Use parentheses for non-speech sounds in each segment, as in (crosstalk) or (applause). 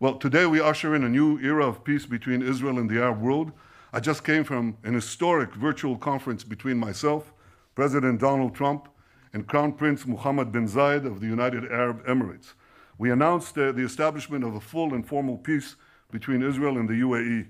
Well, today we usher in a new era of peace between Israel and the Arab world. I just came from an historic virtual conference between myself, President Donald Trump, and Crown Prince Mohammed bin Zayed of the United Arab Emirates. We announced uh, the establishment of a full and formal peace between Israel and the UAE.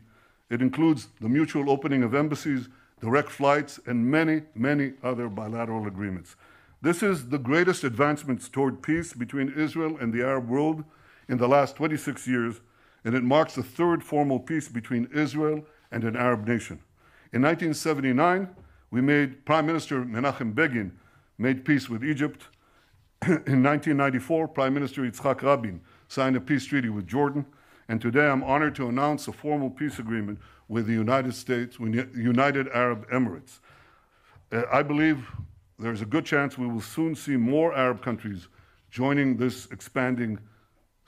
It includes the mutual opening of embassies, direct flights, and many, many other bilateral agreements. This is the greatest advancements toward peace between Israel and the Arab world in the last 26 years, and it marks the third formal peace between Israel and an Arab nation. In 1979, we made Prime Minister Menachem Begin made peace with Egypt. (clears throat) in 1994, Prime Minister Yitzhak Rabin signed a peace treaty with Jordan. And today I'm honored to announce a formal peace agreement with the United States, with United Arab Emirates. Uh, I believe there's a good chance we will soon see more Arab countries joining this expanding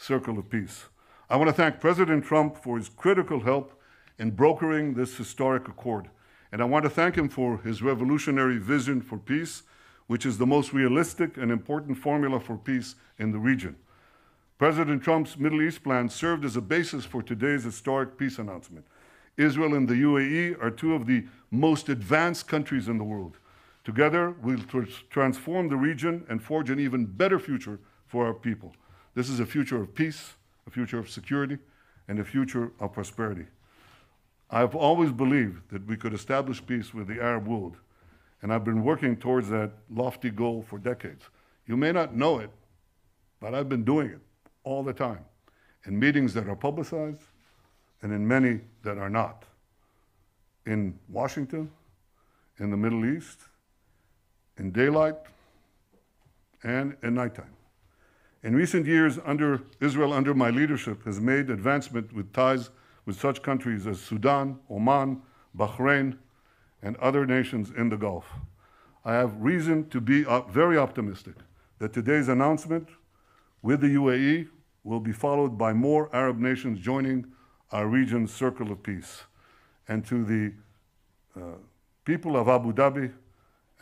Circle of Peace. I want to thank President Trump for his critical help in brokering this historic accord. And I want to thank him for his revolutionary vision for peace, which is the most realistic and important formula for peace in the region. President Trump's Middle East plan served as a basis for today's historic peace announcement. Israel and the UAE are two of the most advanced countries in the world. Together, we'll tr transform the region and forge an even better future for our people. This is a future of peace, a future of security, and a future of prosperity. I've always believed that we could establish peace with the Arab world, and I've been working towards that lofty goal for decades. You may not know it, but I've been doing it all the time in meetings that are publicized and in many that are not. In Washington, in the Middle East, in daylight, and in nighttime in recent years, under Israel under my leadership, has made advancement with ties with such countries as Sudan, Oman, Bahrain, and other nations in the Gulf. I have reason to be op very optimistic that today's announcement with the UAE will be followed by more Arab nations joining our region's circle of peace. And to the uh, people of Abu Dhabi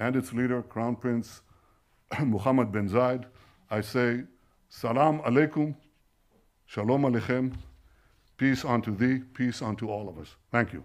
and its leader, Crown Prince (clears throat) Mohammed bin Zayed, I say Salam alaikum. Shalom alaikum, Peace unto thee. Peace unto all of us. Thank you.